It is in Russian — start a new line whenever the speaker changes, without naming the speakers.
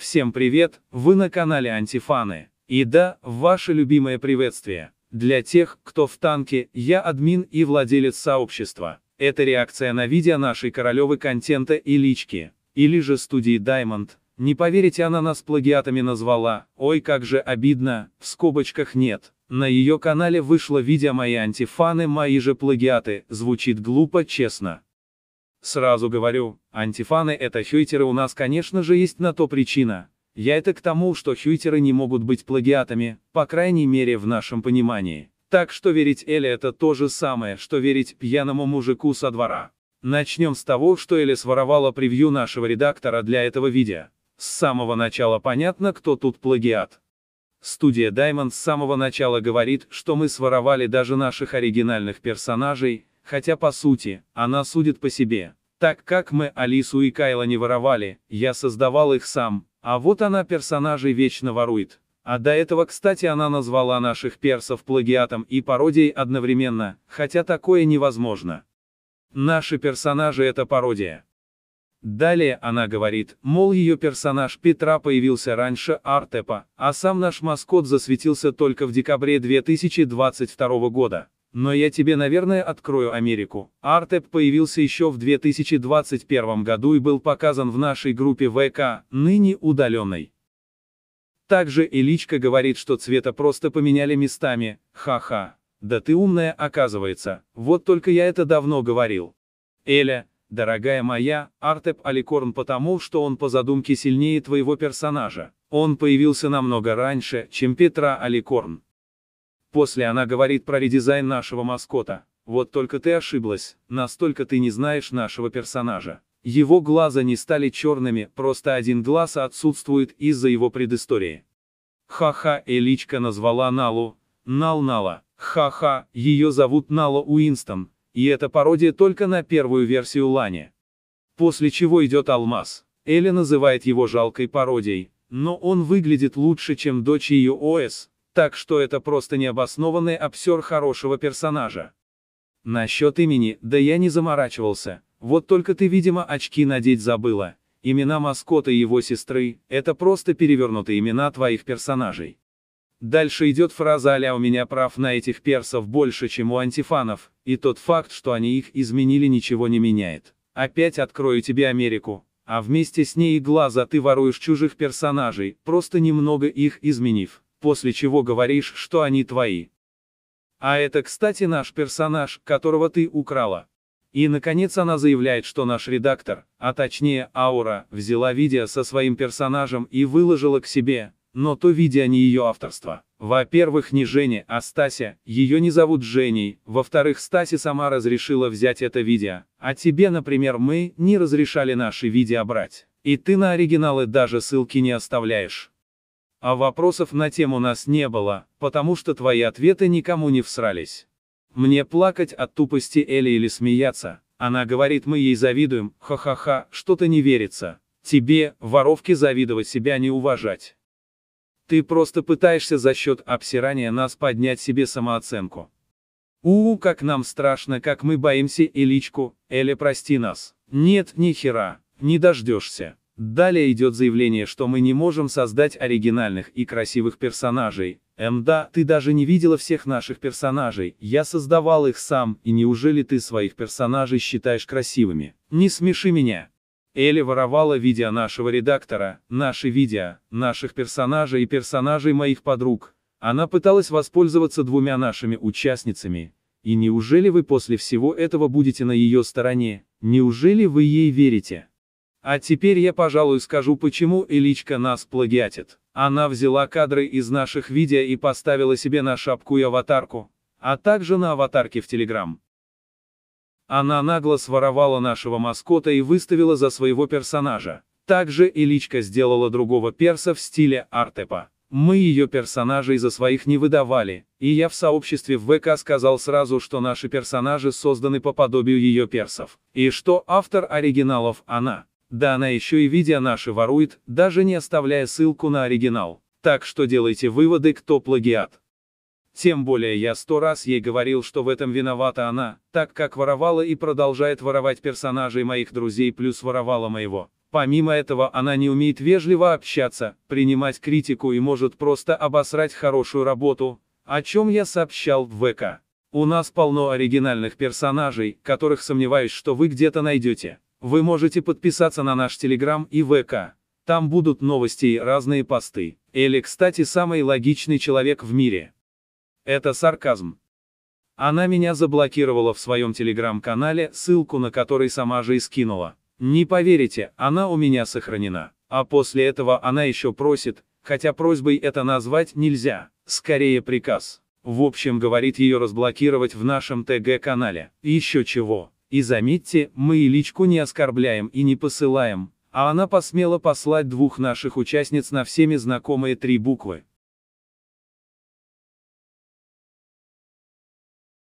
Всем привет, вы на канале Антифаны. И да, ваше любимое приветствие. Для тех, кто в танке, я админ и владелец сообщества. Это реакция на видео нашей королевы контента и лички. Или же студии Diamond. Не поверите, она нас плагиатами назвала. Ой, как же обидно, в скобочках нет. На ее канале вышло видео «Мои антифаны, мои же плагиаты», звучит глупо, честно. Сразу говорю, антифаны это хьюитеры у нас конечно же есть на то причина. Я это к тому, что хьюитеры не могут быть плагиатами, по крайней мере в нашем понимании. Так что верить Эле это то же самое, что верить пьяному мужику со двора. Начнем с того, что Эля своровала превью нашего редактора для этого видео. С самого начала понятно, кто тут плагиат. Студия Diamond с самого начала говорит, что мы своровали даже наших оригинальных персонажей, хотя по сути, она судит по себе. Так как мы Алису и Кайла не воровали, я создавал их сам, а вот она персонажей вечно ворует. А до этого, кстати, она назвала наших персов плагиатом и пародией одновременно, хотя такое невозможно. Наши персонажи — это пародия. Далее она говорит, мол ее персонаж Петра появился раньше Артепа, а сам наш маскот засветился только в декабре 2022 года. Но я тебе, наверное, открою Америку. Артеп появился еще в 2021 году и был показан в нашей группе ВК, ныне удаленной. Также Иличка говорит, что цвета просто поменяли местами, ха-ха. Да ты умная, оказывается, вот только я это давно говорил. Эля, дорогая моя, Артеп Аликорн потому, что он по задумке сильнее твоего персонажа. Он появился намного раньше, чем Петра Аликорн. После она говорит про редизайн нашего маскота. Вот только ты ошиблась, настолько ты не знаешь нашего персонажа. Его глаза не стали черными, просто один глаз отсутствует из-за его предыстории. Ха-ха, Эличка назвала Налу, Нал-Нала, ха-ха, ее зовут Нала Уинстон, и это пародия только на первую версию Лани. После чего идет Алмаз. Элли называет его жалкой пародией, но он выглядит лучше, чем дочь ее ОС, так что это просто необоснованный обсер хорошего персонажа. Насчет имени, да я не заморачивался, вот только ты, видимо, очки надеть забыла. Имена маскота и его сестры – это просто перевернутые имена твоих персонажей. Дальше идет фраза «Аля у меня прав на этих персов больше, чем у антифанов», и тот факт, что они их изменили, ничего не меняет. Опять открою тебе Америку, а вместе с ней и глаза ты воруешь чужих персонажей, просто немного их изменив после чего говоришь, что они твои. А это, кстати, наш персонаж, которого ты украла. И, наконец, она заявляет, что наш редактор, а точнее Аура, взяла видео со своим персонажем и выложила к себе, но то видео не ее авторство. Во-первых, не Женя, а Стася, ее не зовут Женей, во-вторых, Стася сама разрешила взять это видео, а тебе, например, мы не разрешали наши видео брать. И ты на оригиналы даже ссылки не оставляешь. А вопросов на тему нас не было, потому что твои ответы никому не всрались. Мне плакать от тупости Эли или смеяться. Она говорит, мы ей завидуем, ха-ха-ха, что-то не верится. Тебе, воровке, завидовать себя не уважать. Ты просто пытаешься за счет обсирания нас поднять себе самооценку. У, -у как нам страшно, как мы боимся Эличку, Эля, прости нас. Нет, ни хера, не дождешься. Далее идет заявление, что мы не можем создать оригинальных и красивых персонажей. Мда, ты даже не видела всех наших персонажей, я создавал их сам, и неужели ты своих персонажей считаешь красивыми? Не смеши меня. Эля воровала видео нашего редактора, наши видео, наших персонажей и персонажей моих подруг. Она пыталась воспользоваться двумя нашими участницами. И неужели вы после всего этого будете на ее стороне? Неужели вы ей верите? А теперь я, пожалуй, скажу, почему Иличка нас плагиатит. Она взяла кадры из наших видео и поставила себе на шапку и аватарку, а также на аватарке в Телеграм. Она нагло своровала нашего маскота и выставила за своего персонажа. Также Иличка сделала другого перса в стиле Артепа. Мы ее персонажей за своих не выдавали, и я в сообществе в ВК сказал сразу, что наши персонажи созданы по подобию ее персов, и что автор оригиналов она. Да она еще и видео наши ворует, даже не оставляя ссылку на оригинал. Так что делайте выводы, кто плагиат. Тем более я сто раз ей говорил, что в этом виновата она, так как воровала и продолжает воровать персонажей моих друзей плюс воровала моего. Помимо этого она не умеет вежливо общаться, принимать критику и может просто обосрать хорошую работу, о чем я сообщал в ВК. У нас полно оригинальных персонажей, которых сомневаюсь, что вы где-то найдете. Вы можете подписаться на наш Телеграм и ВК. Там будут новости и разные посты. Элли, кстати, самый логичный человек в мире. Это сарказм. Она меня заблокировала в своем телеграм-канале, ссылку на который сама же и скинула. Не поверите, она у меня сохранена. А после этого она еще просит, хотя просьбой это назвать нельзя, скорее приказ. В общем, говорит ее разблокировать в нашем ТГ-канале. Еще чего. И заметьте, мы и личку не оскорбляем и не посылаем, а она посмела послать двух наших участниц на всеми знакомые три буквы.